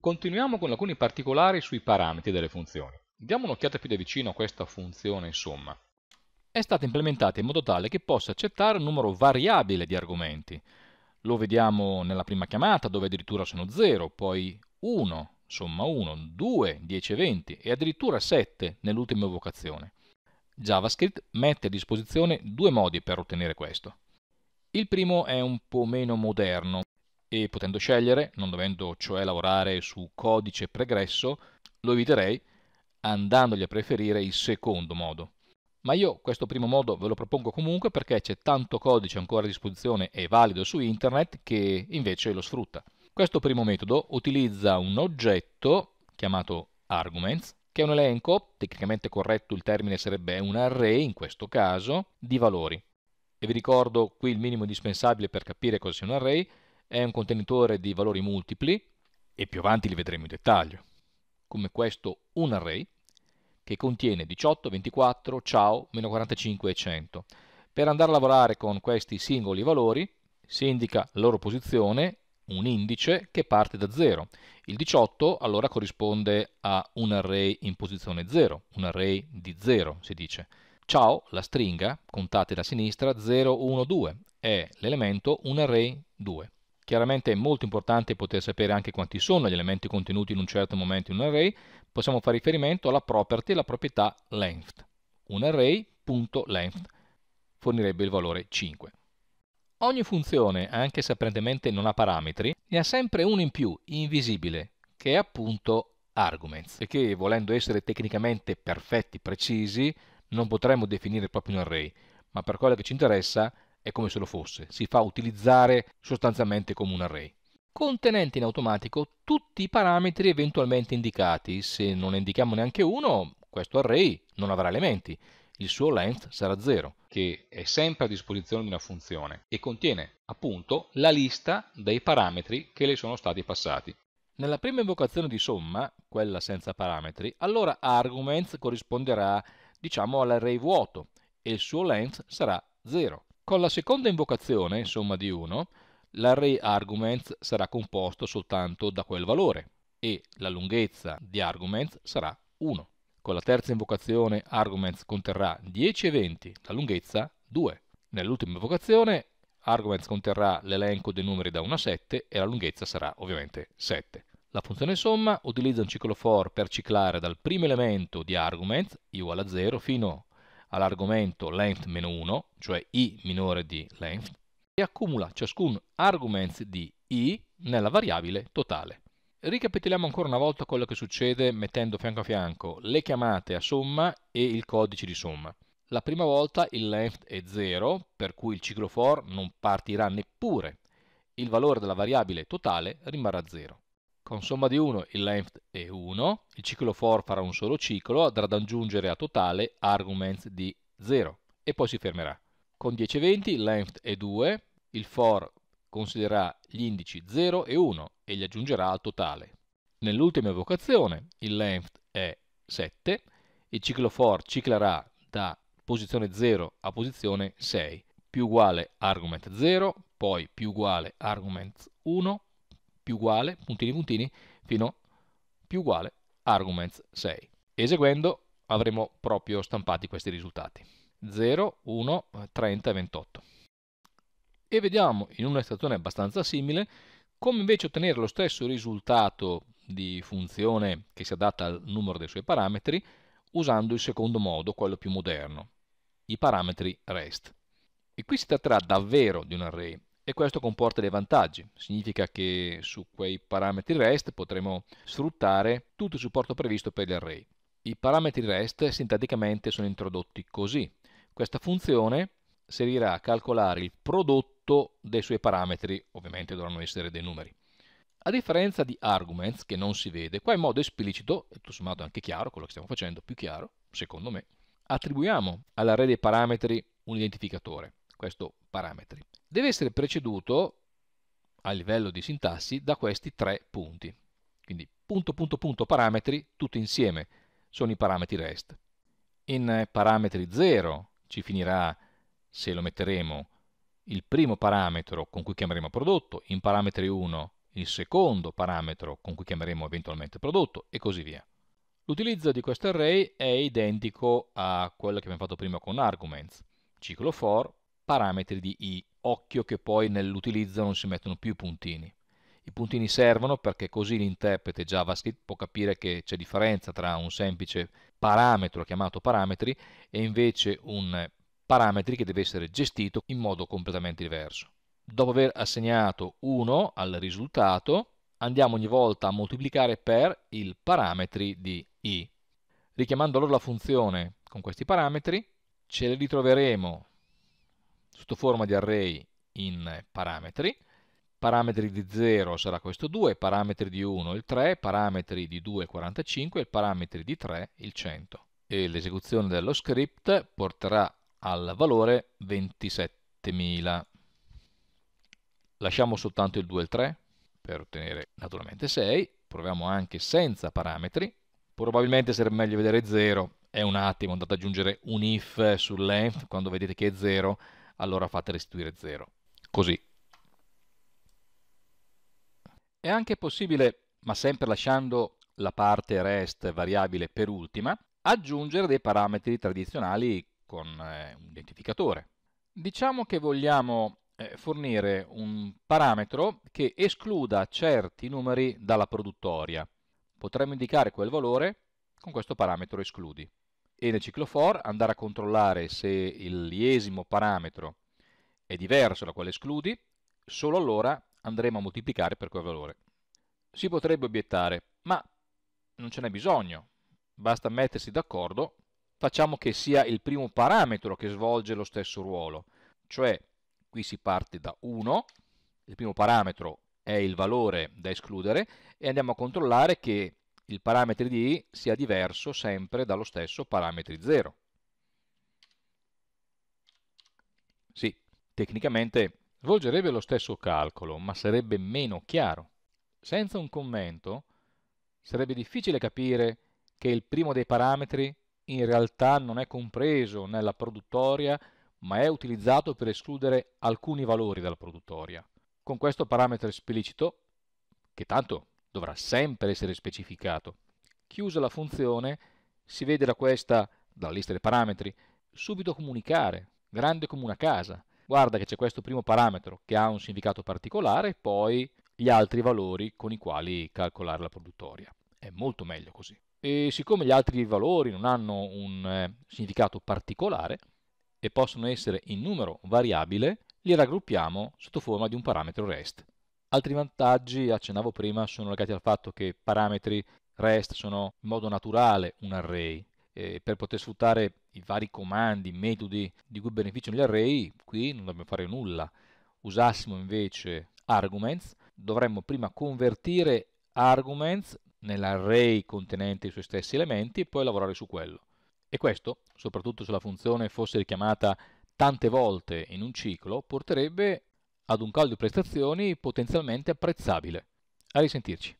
Continuiamo con alcuni particolari sui parametri delle funzioni. Diamo un'occhiata più da vicino a questa funzione insomma. È stata implementata in modo tale che possa accettare un numero variabile di argomenti. Lo vediamo nella prima chiamata dove addirittura sono 0, poi 1, somma 1, 2, 10 20 e addirittura 7 nell'ultima evocazione. JavaScript mette a disposizione due modi per ottenere questo. Il primo è un po' meno moderno, e potendo scegliere, non dovendo cioè lavorare su codice pregresso, lo eviterei andandogli a preferire il secondo modo. Ma io questo primo modo ve lo propongo comunque perché c'è tanto codice ancora a disposizione e valido su internet che invece lo sfrutta. Questo primo metodo utilizza un oggetto chiamato arguments, che è un elenco, tecnicamente corretto il termine sarebbe un array in questo caso, di valori. E vi ricordo qui il minimo indispensabile per capire cosa sia un array, è un contenitore di valori multipli, e più avanti li vedremo in dettaglio, come questo un array che contiene 18, 24, ciao, meno 45 e 100. Per andare a lavorare con questi singoli valori si indica la loro posizione, un indice che parte da 0. Il 18 allora corrisponde a un array in posizione 0, un array di 0 si dice. Ciao, la stringa, contate da sinistra, 0, 1, 2, è l'elemento un array 2. Chiaramente è molto importante poter sapere anche quanti sono gli elementi contenuti in un certo momento in un array. Possiamo fare riferimento alla property, la proprietà length. Un array.length fornirebbe il valore 5. Ogni funzione, anche se apparentemente non ha parametri, ne ha sempre uno in più, invisibile, che è appunto arguments, e che volendo essere tecnicamente perfetti, precisi, non potremmo definire proprio un array, ma per quello che ci interessa è come se lo fosse, si fa utilizzare sostanzialmente come un array contenente in automatico tutti i parametri eventualmente indicati. Se non ne indichiamo neanche uno, questo array non avrà elementi. Il suo length sarà 0, che è sempre a disposizione di una funzione e contiene appunto la lista dei parametri che le sono stati passati. Nella prima invocazione di somma, quella senza parametri, allora arguments corrisponderà diciamo all'array vuoto e il suo length sarà 0. Con la seconda invocazione, somma di 1, l'array arguments sarà composto soltanto da quel valore e la lunghezza di arguments sarà 1. Con la terza invocazione arguments conterrà 10 eventi, la lunghezza 2. Nell'ultima invocazione arguments conterrà l'elenco dei numeri da 1 a 7 e la lunghezza sarà ovviamente 7. La funzione somma utilizza un ciclo for per ciclare dal primo elemento di arguments, i uguale a 0, fino all'argomento length meno 1, cioè i minore di length, e accumula ciascun arguments di i nella variabile totale. Ricapitoliamo ancora una volta quello che succede mettendo fianco a fianco le chiamate a somma e il codice di somma. La prima volta il length è 0, per cui il ciclo for non partirà neppure. Il valore della variabile totale rimarrà 0. Con somma di 1 il length è 1, il ciclo for farà un solo ciclo, andrà ad aggiungere a totale arguments di 0 e poi si fermerà. Con 10 e 20 il length è 2, il for considererà gli indici 0 e 1 e li aggiungerà al totale. Nell'ultima evocazione il length è 7, il ciclo for ciclerà da posizione 0 a posizione 6, più uguale argument 0, poi più uguale argument 1, più uguale, puntini puntini, fino più uguale arguments 6. Eseguendo avremo proprio stampati questi risultati. 0, 1, 30 e 28. E vediamo in una situazione abbastanza simile come invece ottenere lo stesso risultato di funzione che si adatta al numero dei suoi parametri usando il secondo modo, quello più moderno, i parametri REST. E qui si tratterà davvero di un array e questo comporta dei vantaggi, significa che su quei parametri REST potremo sfruttare tutto il supporto previsto per gli array. I parametri REST sinteticamente sono introdotti così. Questa funzione servirà a calcolare il prodotto dei suoi parametri, ovviamente dovranno essere dei numeri. A differenza di arguments, che non si vede, qua in modo esplicito, e tutto sommato anche chiaro, quello che stiamo facendo, più chiaro, secondo me, attribuiamo all'array dei parametri un identificatore. Questo parametri. Deve essere preceduto a livello di sintassi da questi tre punti. Quindi punto, punto, punto, parametri, tutti insieme sono i parametri REST. In parametri 0 ci finirà, se lo metteremo, il primo parametro con cui chiameremo prodotto, in parametri 1 il secondo parametro con cui chiameremo eventualmente prodotto e così via. L'utilizzo di questo array è identico a quello che abbiamo fatto prima con arguments, ciclo for parametri di i. Occhio che poi nell'utilizzo non si mettono più i puntini. I puntini servono perché così l'interprete JavaScript può capire che c'è differenza tra un semplice parametro chiamato parametri e invece un parametri che deve essere gestito in modo completamente diverso. Dopo aver assegnato 1 al risultato, andiamo ogni volta a moltiplicare per il parametri di i. Richiamando allora la funzione con questi parametri, ce li ritroveremo sotto forma di array in parametri, parametri di 0 sarà questo 2, parametri di 1 il 3, parametri di 2 il 45 e parametri di 3 il 100. E l'esecuzione dello script porterà al valore 27.000. Lasciamo soltanto il 2 e il 3 per ottenere naturalmente 6, proviamo anche senza parametri, probabilmente sarebbe meglio vedere 0, è un attimo, andate ad aggiungere un if sul length quando vedete che è 0 allora fate restituire 0. Così. È anche possibile, ma sempre lasciando la parte rest variabile per ultima, aggiungere dei parametri tradizionali con eh, un identificatore. Diciamo che vogliamo eh, fornire un parametro che escluda certi numeri dalla produttoria. Potremmo indicare quel valore con questo parametro escludi e nel ciclo for andare a controllare se il liesimo parametro è diverso da quello escludi, solo allora andremo a moltiplicare per quel valore. Si potrebbe obiettare, ma non ce n'è bisogno, basta mettersi d'accordo, facciamo che sia il primo parametro che svolge lo stesso ruolo, cioè qui si parte da 1, il primo parametro è il valore da escludere e andiamo a controllare che il parametro di i sia diverso sempre dallo stesso parametri 0. Sì, tecnicamente svolgerebbe lo stesso calcolo, ma sarebbe meno chiaro. Senza un commento sarebbe difficile capire che il primo dei parametri in realtà non è compreso nella produttoria, ma è utilizzato per escludere alcuni valori dalla produttoria. Con questo parametro esplicito, che tanto dovrà sempre essere specificato. Chiusa la funzione, si vede da questa, dalla lista dei parametri, subito comunicare, grande come una casa. Guarda che c'è questo primo parametro che ha un significato particolare e poi gli altri valori con i quali calcolare la produttoria. È molto meglio così. E siccome gli altri valori non hanno un eh, significato particolare e possono essere in numero variabile, li raggruppiamo sotto forma di un parametro REST. Altri vantaggi, accennavo prima, sono legati al fatto che parametri REST sono in modo naturale un array. E per poter sfruttare i vari comandi, metodi di cui beneficiano gli array, qui non dobbiamo fare nulla. Usassimo invece arguments, dovremmo prima convertire arguments nell'array contenente i suoi stessi elementi e poi lavorare su quello. E questo, soprattutto se la funzione fosse richiamata tante volte in un ciclo, porterebbe ad un caldo di prestazioni potenzialmente apprezzabile. A risentirci.